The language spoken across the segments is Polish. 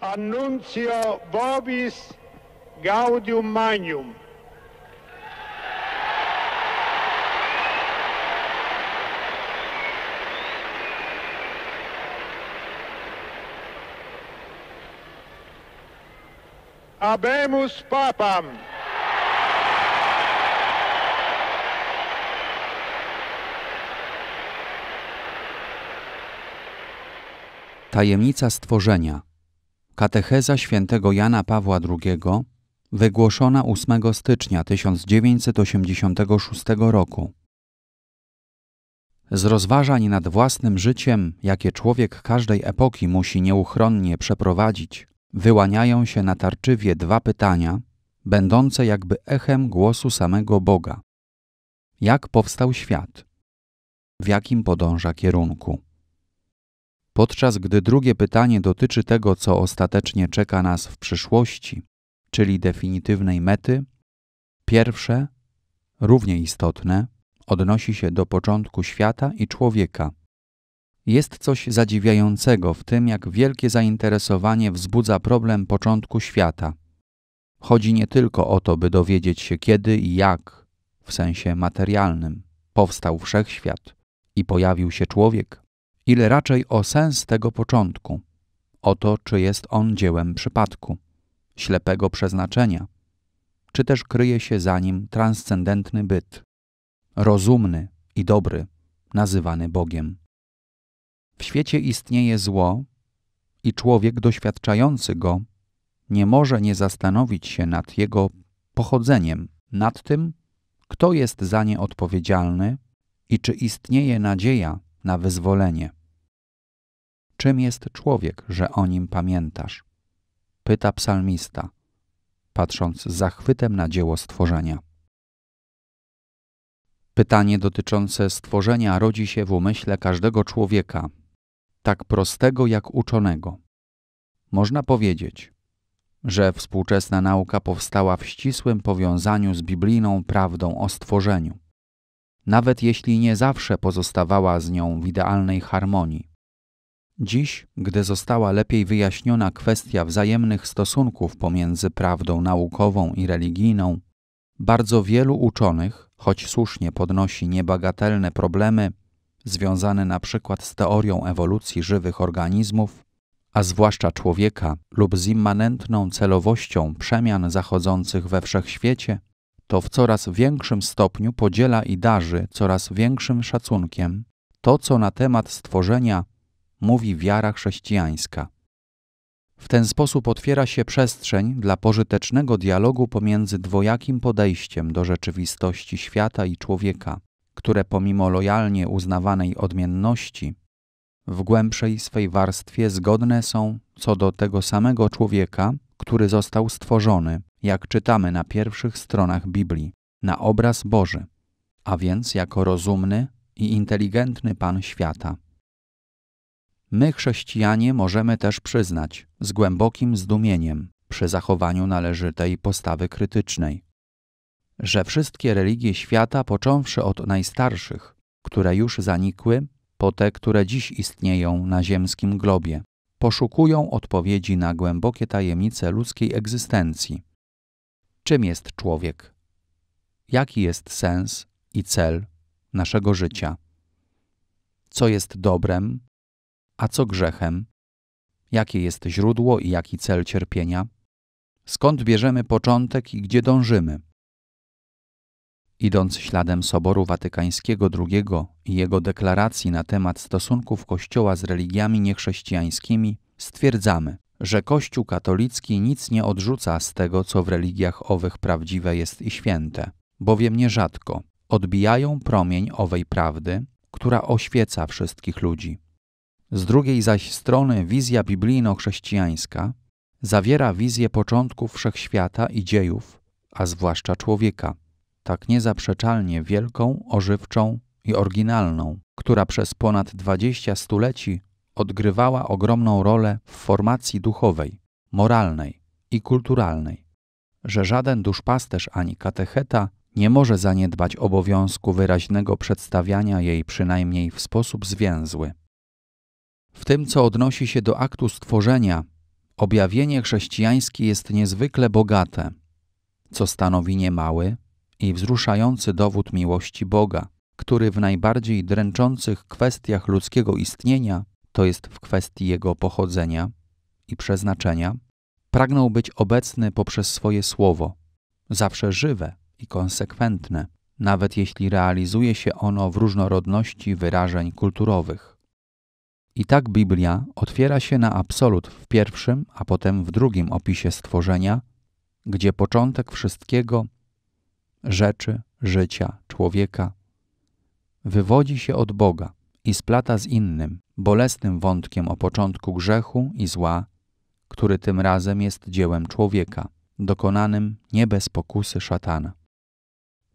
Annuncio Vobis Gaudium Magnum. Abemus Papam. Tajemnica stworzenia. Katecheza świętego Jana Pawła II, wygłoszona 8 stycznia 1986 roku. Z rozważań nad własnym życiem, jakie człowiek każdej epoki musi nieuchronnie przeprowadzić, wyłaniają się natarczywie dwa pytania, będące jakby echem głosu samego Boga. Jak powstał świat? W jakim podąża kierunku? podczas gdy drugie pytanie dotyczy tego, co ostatecznie czeka nas w przyszłości, czyli definitywnej mety, pierwsze, równie istotne, odnosi się do początku świata i człowieka. Jest coś zadziwiającego w tym, jak wielkie zainteresowanie wzbudza problem początku świata. Chodzi nie tylko o to, by dowiedzieć się kiedy i jak, w sensie materialnym, powstał wszechświat i pojawił się człowiek, ile raczej o sens tego początku, o to, czy jest on dziełem przypadku, ślepego przeznaczenia, czy też kryje się za nim transcendentny byt, rozumny i dobry, nazywany Bogiem. W świecie istnieje zło i człowiek doświadczający go nie może nie zastanowić się nad jego pochodzeniem, nad tym, kto jest za nie odpowiedzialny i czy istnieje nadzieja na wyzwolenie. Czym jest człowiek, że o nim pamiętasz? Pyta psalmista, patrząc z zachwytem na dzieło stworzenia. Pytanie dotyczące stworzenia rodzi się w umyśle każdego człowieka, tak prostego jak uczonego. Można powiedzieć, że współczesna nauka powstała w ścisłym powiązaniu z biblijną prawdą o stworzeniu nawet jeśli nie zawsze pozostawała z nią w idealnej harmonii. Dziś, gdy została lepiej wyjaśniona kwestia wzajemnych stosunków pomiędzy prawdą naukową i religijną, bardzo wielu uczonych, choć słusznie podnosi niebagatelne problemy związane np. z teorią ewolucji żywych organizmów, a zwłaszcza człowieka lub z immanentną celowością przemian zachodzących we wszechświecie, to w coraz większym stopniu podziela i darzy coraz większym szacunkiem to, co na temat stworzenia mówi wiara chrześcijańska. W ten sposób otwiera się przestrzeń dla pożytecznego dialogu pomiędzy dwojakim podejściem do rzeczywistości świata i człowieka, które pomimo lojalnie uznawanej odmienności, w głębszej swej warstwie zgodne są co do tego samego człowieka, który został stworzony jak czytamy na pierwszych stronach Biblii, na obraz Boży, a więc jako rozumny i inteligentny Pan świata. My, chrześcijanie, możemy też przyznać z głębokim zdumieniem przy zachowaniu należytej postawy krytycznej, że wszystkie religie świata, począwszy od najstarszych, które już zanikły, po te, które dziś istnieją na ziemskim globie, poszukują odpowiedzi na głębokie tajemnice ludzkiej egzystencji czym jest człowiek, jaki jest sens i cel naszego życia, co jest dobrem, a co grzechem, jakie jest źródło i jaki cel cierpienia, skąd bierzemy początek i gdzie dążymy. Idąc śladem Soboru Watykańskiego II i jego deklaracji na temat stosunków Kościoła z religiami niechrześcijańskimi, stwierdzamy, że Kościół katolicki nic nie odrzuca z tego, co w religiach owych prawdziwe jest i święte, bowiem nierzadko odbijają promień owej prawdy, która oświeca wszystkich ludzi. Z drugiej zaś strony wizja biblijno-chrześcijańska zawiera wizję początków wszechświata i dziejów, a zwłaszcza człowieka, tak niezaprzeczalnie wielką, ożywczą i oryginalną, która przez ponad dwadzieścia stuleci odgrywała ogromną rolę w formacji duchowej, moralnej i kulturalnej, że żaden duszpasterz ani katecheta nie może zaniedbać obowiązku wyraźnego przedstawiania jej przynajmniej w sposób zwięzły. W tym, co odnosi się do aktu stworzenia, objawienie chrześcijańskie jest niezwykle bogate, co stanowi niemały i wzruszający dowód miłości Boga, który w najbardziej dręczących kwestiach ludzkiego istnienia to jest w kwestii jego pochodzenia i przeznaczenia, pragnął być obecny poprzez swoje słowo, zawsze żywe i konsekwentne, nawet jeśli realizuje się ono w różnorodności wyrażeń kulturowych. I tak Biblia otwiera się na absolut w pierwszym, a potem w drugim opisie stworzenia, gdzie początek wszystkiego rzeczy, życia, człowieka wywodzi się od Boga i splata z innym, bolesnym wątkiem o początku grzechu i zła, który tym razem jest dziełem człowieka, dokonanym nie bez pokusy szatana.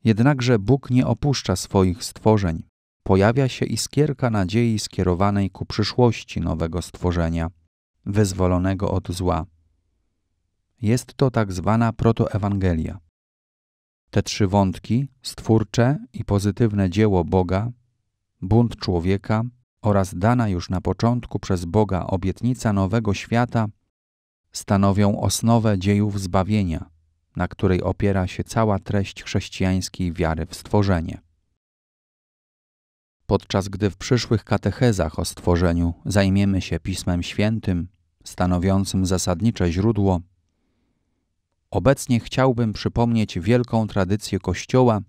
Jednakże Bóg nie opuszcza swoich stworzeń. Pojawia się iskierka nadziei skierowanej ku przyszłości nowego stworzenia, wyzwolonego od zła. Jest to tak zwana protoewangelia. Te trzy wątki, stwórcze i pozytywne dzieło Boga, bunt człowieka oraz dana już na początku przez Boga obietnica nowego świata stanowią osnowę dziejów zbawienia, na której opiera się cała treść chrześcijańskiej wiary w stworzenie. Podczas gdy w przyszłych katechezach o stworzeniu zajmiemy się Pismem Świętym, stanowiącym zasadnicze źródło, obecnie chciałbym przypomnieć wielką tradycję Kościoła,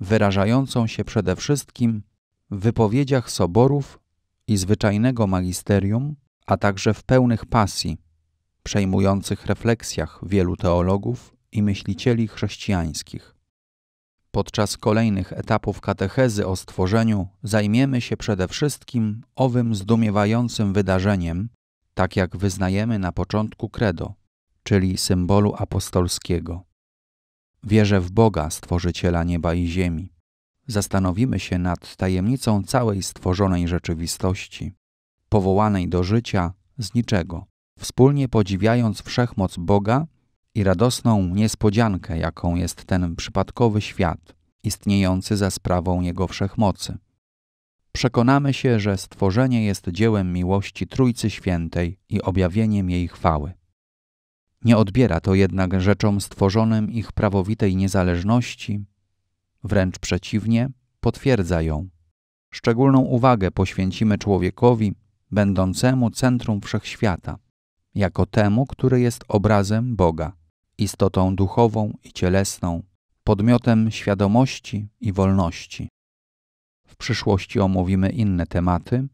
wyrażającą się przede wszystkim w wypowiedziach soborów i zwyczajnego magisterium, a także w pełnych pasji, przejmujących refleksjach wielu teologów i myślicieli chrześcijańskich. Podczas kolejnych etapów katechezy o stworzeniu zajmiemy się przede wszystkim owym zdumiewającym wydarzeniem, tak jak wyznajemy na początku credo, czyli symbolu apostolskiego. Wierzę w Boga, stworzyciela nieba i ziemi, zastanowimy się nad tajemnicą całej stworzonej rzeczywistości, powołanej do życia z niczego, wspólnie podziwiając wszechmoc Boga i radosną niespodziankę, jaką jest ten przypadkowy świat, istniejący za sprawą Jego wszechmocy. Przekonamy się, że stworzenie jest dziełem miłości Trójcy Świętej i objawieniem jej chwały. Nie odbiera to jednak rzeczom stworzonym ich prawowitej niezależności wręcz przeciwnie, potwierdza ją. Szczególną uwagę poświęcimy człowiekowi, będącemu centrum wszechświata, jako temu, który jest obrazem Boga, istotą duchową i cielesną, podmiotem świadomości i wolności. W przyszłości omówimy inne tematy,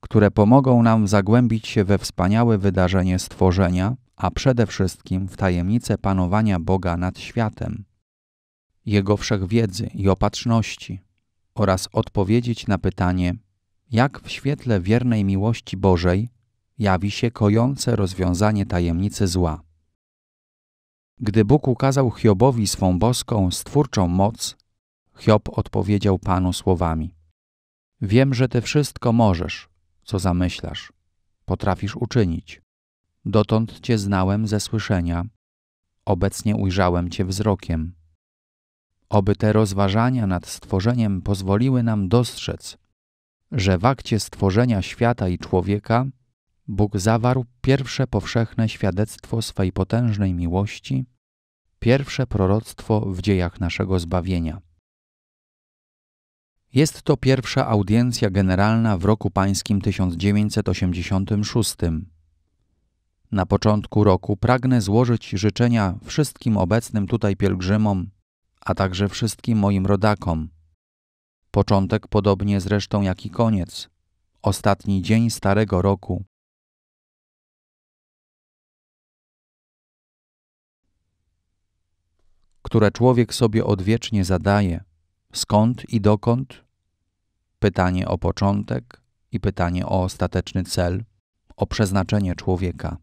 które pomogą nam zagłębić się we wspaniałe wydarzenie stworzenia, a przede wszystkim w tajemnicę panowania Boga nad światem. Jego wszechwiedzy i opatrzności oraz odpowiedzieć na pytanie, jak w świetle wiernej miłości Bożej jawi się kojące rozwiązanie tajemnicy zła. Gdy Bóg ukazał Hiobowi swą boską, stwórczą moc, Hiob odpowiedział Panu słowami: Wiem, że Ty wszystko możesz, co zamyślasz, potrafisz uczynić. Dotąd Cię znałem ze słyszenia, obecnie ujrzałem Cię wzrokiem. Oby te rozważania nad stworzeniem pozwoliły nam dostrzec, że w akcie stworzenia świata i człowieka Bóg zawarł pierwsze powszechne świadectwo swej potężnej miłości, pierwsze proroctwo w dziejach naszego zbawienia. Jest to pierwsza audiencja generalna w roku pańskim 1986. Na początku roku pragnę złożyć życzenia wszystkim obecnym tutaj pielgrzymom a także wszystkim moim rodakom. Początek podobnie zresztą jak i koniec, ostatni dzień starego roku. które człowiek sobie odwiecznie zadaje: skąd i dokąd? Pytanie o początek i pytanie o ostateczny cel, o przeznaczenie człowieka.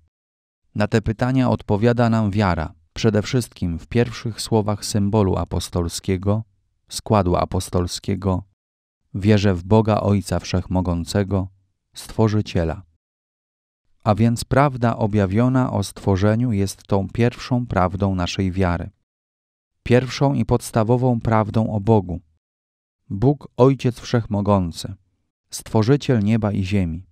Na te pytania odpowiada nam wiara przede wszystkim w pierwszych słowach symbolu apostolskiego, składu apostolskiego, wierzę w Boga Ojca Wszechmogącego, Stworzyciela. A więc prawda objawiona o stworzeniu jest tą pierwszą prawdą naszej wiary. Pierwszą i podstawową prawdą o Bogu. Bóg Ojciec Wszechmogący, Stworzyciel nieba i ziemi.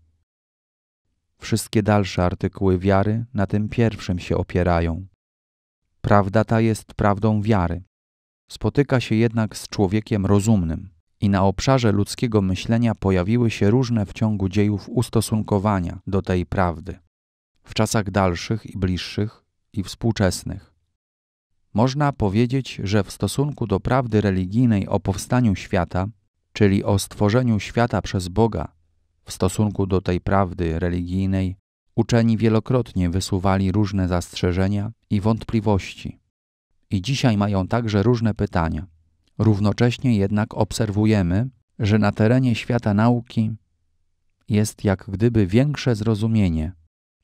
Wszystkie dalsze artykuły wiary na tym pierwszym się opierają. Prawda ta jest prawdą wiary. Spotyka się jednak z człowiekiem rozumnym i na obszarze ludzkiego myślenia pojawiły się różne w ciągu dziejów ustosunkowania do tej prawdy, w czasach dalszych i bliższych i współczesnych. Można powiedzieć, że w stosunku do prawdy religijnej o powstaniu świata, czyli o stworzeniu świata przez Boga, w stosunku do tej prawdy religijnej Uczeni wielokrotnie wysuwali różne zastrzeżenia i wątpliwości. I dzisiaj mają także różne pytania. Równocześnie jednak obserwujemy, że na terenie świata nauki jest jak gdyby większe zrozumienie,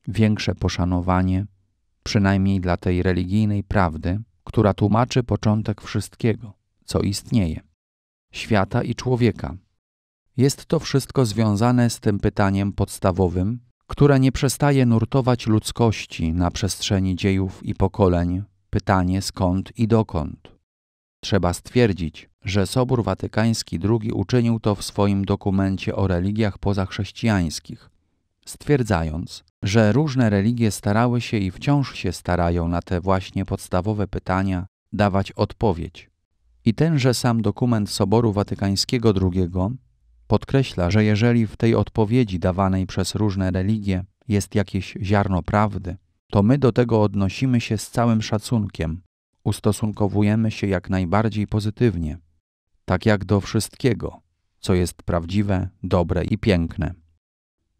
większe poszanowanie, przynajmniej dla tej religijnej prawdy, która tłumaczy początek wszystkiego, co istnieje świata i człowieka. Jest to wszystko związane z tym pytaniem podstawowym, która nie przestaje nurtować ludzkości na przestrzeni dziejów i pokoleń, pytanie skąd i dokąd. Trzeba stwierdzić, że Sobór Watykański II uczynił to w swoim dokumencie o religiach pozachrześcijańskich, stwierdzając, że różne religie starały się i wciąż się starają na te właśnie podstawowe pytania dawać odpowiedź. I tenże sam dokument Soboru Watykańskiego II Podkreśla, że jeżeli w tej odpowiedzi dawanej przez różne religie jest jakieś ziarno prawdy, to my do tego odnosimy się z całym szacunkiem, ustosunkowujemy się jak najbardziej pozytywnie, tak jak do wszystkiego, co jest prawdziwe, dobre i piękne.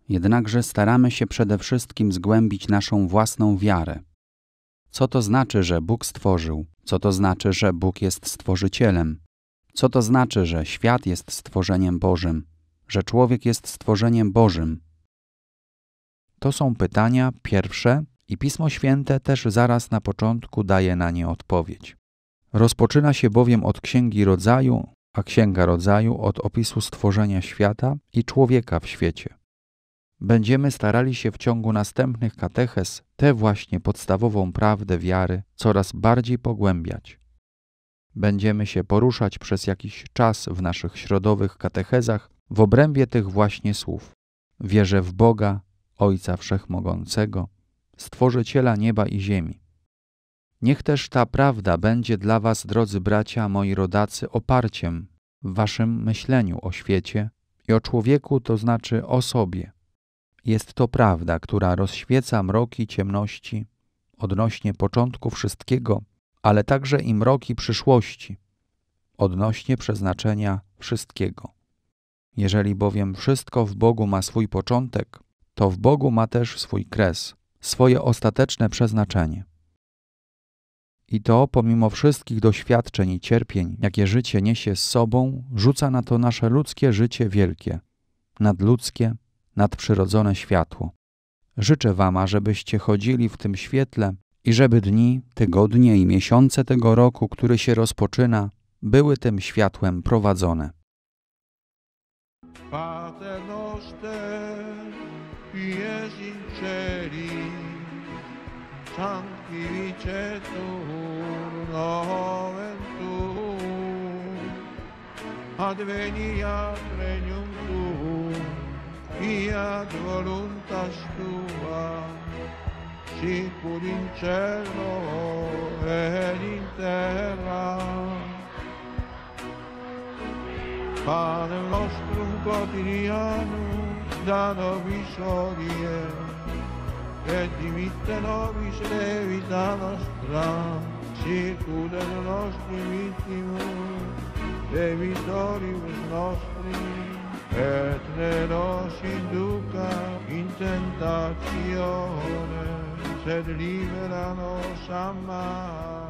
Jednakże staramy się przede wszystkim zgłębić naszą własną wiarę. Co to znaczy, że Bóg stworzył? Co to znaczy, że Bóg jest stworzycielem? Co to znaczy, że świat jest stworzeniem Bożym, że człowiek jest stworzeniem Bożym? To są pytania pierwsze i Pismo Święte też zaraz na początku daje na nie odpowiedź. Rozpoczyna się bowiem od Księgi Rodzaju, a Księga Rodzaju od opisu stworzenia świata i człowieka w świecie. Będziemy starali się w ciągu następnych kateches tę właśnie podstawową prawdę wiary coraz bardziej pogłębiać. Będziemy się poruszać przez jakiś czas w naszych środowych katechezach w obrębie tych właśnie słów. Wierzę w Boga, Ojca Wszechmogącego, Stworzyciela nieba i ziemi. Niech też ta prawda będzie dla Was, drodzy bracia, moi rodacy, oparciem w Waszym myśleniu o świecie i o człowieku, to znaczy o sobie. Jest to prawda, która rozświeca mroki ciemności odnośnie początku wszystkiego, ale także i mroki przyszłości odnośnie przeznaczenia wszystkiego. Jeżeli bowiem wszystko w Bogu ma swój początek, to w Bogu ma też swój kres, swoje ostateczne przeznaczenie. I to, pomimo wszystkich doświadczeń i cierpień, jakie życie niesie z sobą, rzuca na to nasze ludzkie życie wielkie, nadludzkie, nadprzyrodzone światło. Życzę Wam, ażebyście chodzili w tym świetle i żeby dni, tygodnie i miesiące tego roku, który się rozpoczyna, były tym światłem prowadzone. Pater noster, ies in celi, sanctificetur nomen tuum, adveniat regnum tuum, fiat voluntas tua, circul in cielo ed in terra. Padre nostro quotidiano, da nobis odie, e dimitte nobis vita nostra, circul del nostri vittimus, e vittoribus nostri, et ne nos induca in tentazione, של לי ולנו שמיים.